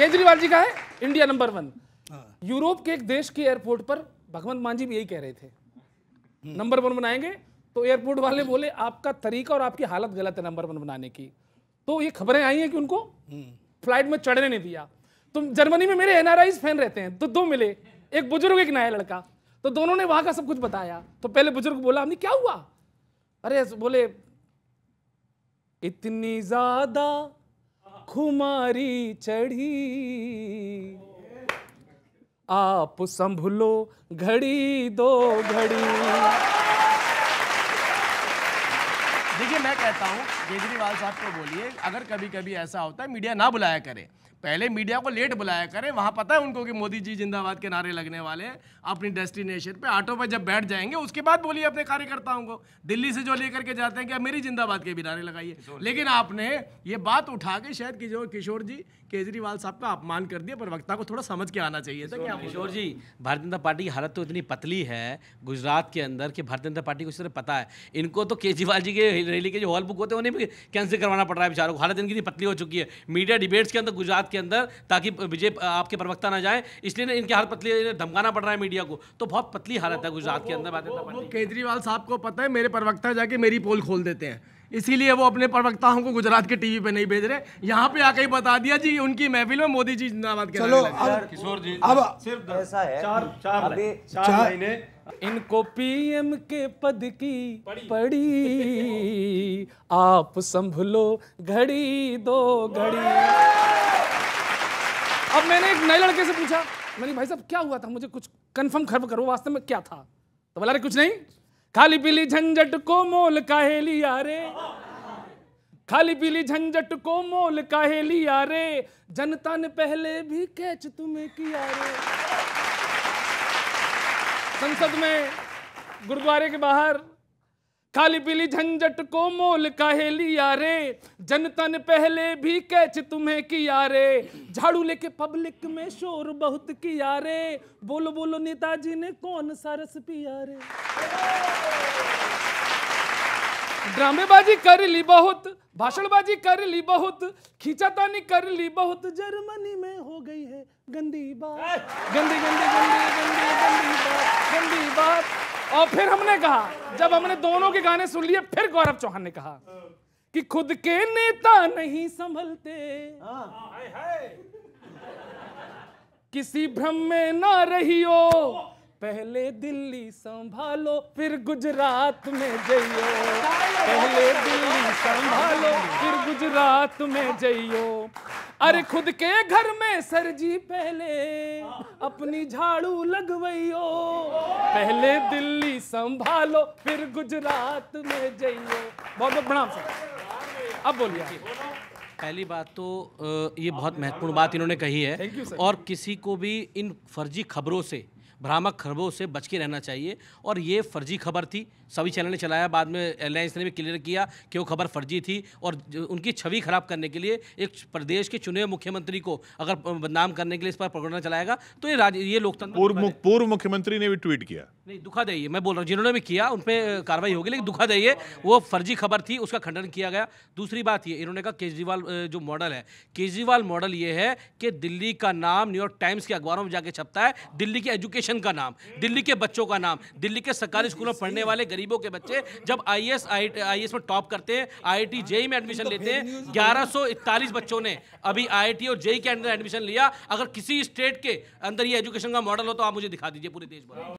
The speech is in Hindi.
केजरीवाल जी का है इंडिया नंबर वन यूरोप के एक देश के एयरपोर्ट पर भगवंत मान जी भी यही कह रहे थे नंबर वन बनाएंगे तो एयरपोर्ट वाले बोले आपका तरीका और आपकी हालत गलत है नंबर वन बनाने की तो ये खबरें आई हैं कि उनको हम्म। फ्लाइट में चढ़ने नहीं दिया तो जर्मनी में मेरे एनआरआई फैन रहते हैं तो दो मिले एक बुजुर्ग एक नया लड़का तो दोनों ने वहां का सब कुछ बताया तो पहले बुजुर्ग बोला हमने क्या हुआ अरे बोले इतनी ज्यादा खुमारी चढ़ी आप संभलो घड़ी दो घड़ी देखिए मैं कहता हूँ केजरीवाल साहब को बोलिए अगर कभी कभी ऐसा होता है मीडिया ना बुलाया करे पहले मीडिया को लेट बुलाया करें वहाँ पता है उनको कि मोदी जी जिंदाबाद के नारे लगने वाले हैं अपनी डेस्टिनेशन पे ऑटो पर जब बैठ जाएंगे उसके बाद बोलिए अपने कार्यकर्ताओं को दिल्ली से जो लेकर के जाते हैं कि अब मेरी जिंदाबाद के भी नारे लगाइए लेकिन आपने ये बात उठा के शायद कि जो किशोर जी केजरीवाल साहब का अपमान कर दिया प्रवक्ता को थोड़ा समझ के आना चाहिए था क्या किशोर जी भारतीय जनता पार्टी की हालत तो इतनी पतली है गुजरात के अंदर कि भारतीय जनता पार्टी को इस तरह पता है इनको तो केजरीवाल जी के रैली के जो हॉल बुक होते हैं उन्हें भी कैंसिल करवाना पड़ रहा है बेचारों को हालत इनकी पतली हो चुकी है मीडिया डिबेट्स के अंदर गुजरात के अंदर ताकि विजय आपके प्रवक्ता ना जाए इसलिए ना इनकी हालत पतली इन्हें धमकाना पड़ रहा है मीडिया को तो बहुत पतली हालत है गुजरात के अंदर केजरीवाल साहब को पता है मेरे प्रवक्ता जाके मेरी पोल खोल देते हैं इसीलिए वो अपने प्रवक्ताओं को गुजरात के टीवी पे नहीं भेज रहे यहाँ पे आके ही बता दिया जी उनकी महफिल में मोदी जी जिंदाबाद चलो अब किशोर जी अब सिर्फ ऐसा है चार चार चार महीने इनको पीएम के पद की पड़ी आप संभलो घड़ी दो घड़ी अब मैंने एक नए लड़के से पूछा मैंने भाई साहब क्या हुआ था मुझे कुछ कंफर्म खर्ब करो वास्तव में क्या था तो बोला रे कुछ नहीं खाली पीली झंझट को मोल काहे लिया रे खाली पीली झंझट को मोल काहे लिया रे जनता ने पहले भी कैच तुम्हें किया रे संसद में गुरुद्वारे के बाहर खाली पीली झंझट को मोल रे जनता ने पहले भी कैच तुम्हें किया रे झाड़ू लेके पब्लिक में शोर बहुत किया रे बोलो बोलो नेताजी ने कौन सा रस पिया रे ड्रामेबाजी कर ली बहुत भाषणबाजी कर ली बहुत खींचातानी कर ली बहुत जर्मनी में हो गई है गंदी बात गंदी गंदी गंदी लंबी बात और फिर हमने कहा जब हमने दोनों के गाने सुन लिए फिर गौरव चौहान ने कहा कि खुद के नेता नहीं संभलते हाँ। किसी भ्रम में ना रहियो पहले दिल्ली संभालो फिर गुजरात में जइयो पहले दिल्ली संभालो फिर गुजरात में जइयो अरे खुद के घर में सर जी पहले अपनी झाड़ू लगवइयो पहले दिल्ली संभालो फिर गुजरात में जाइयो बहुत बहुत प्रणाम सर अब बोलिए पहली बात तो ये बहुत महत्वपूर्ण बात इन्होंने कही है और किसी को भी इन फर्जी खबरों से भ्रामक खबरों से बच के रहना चाहिए और ये फर्जी खबर थी सभी चैनल ने चलाया बाद में एयरलाइंस ने भी क्लियर किया कि वो खबर फर्जी थी और उनकी छवि खराब करने के लिए एक प्रदेश के चुने मुख्यमंत्री को अगर बदनाम करने के लिए इस पर प्रकरण चलाएगा तो ये ये लोकतंत्र पूर्व मुख्यमंत्री ने भी ट्वीट किया नहीं दुखा दही है मैं बोल रहा हूँ जिन्होंने भी किया उन पर कार्रवाई होगी लेकिन दुखा दही है वो फर्जी खबर थी उसका खंडन किया गया दूसरी बात ये इन्होंने कहा केजरीवाल जो मॉडल है केजरीवाल मॉडल ये है कि दिल्ली का नाम न्यूयॉर्क टाइम्स के अखबारों में जाके छपता है दिल्ली की एजुकेशन का नाम दिल्ली के बच्चों का नाम दिल्ली के सरकारी स्कूलों में पढ़ने वाले गरीबों के बच्चे जब आई एस आई में टॉप करते हैं आई आई जेई में एडमिशन लेते हैं ग्यारह बच्चों ने अभी आई और जेई e e के अंदर एडमिशन लिया अगर किसी स्टेट के अंदर ये एजुकेशन का मॉडल हो तो आप मुझे दिखा दीजिए पूरे देश भर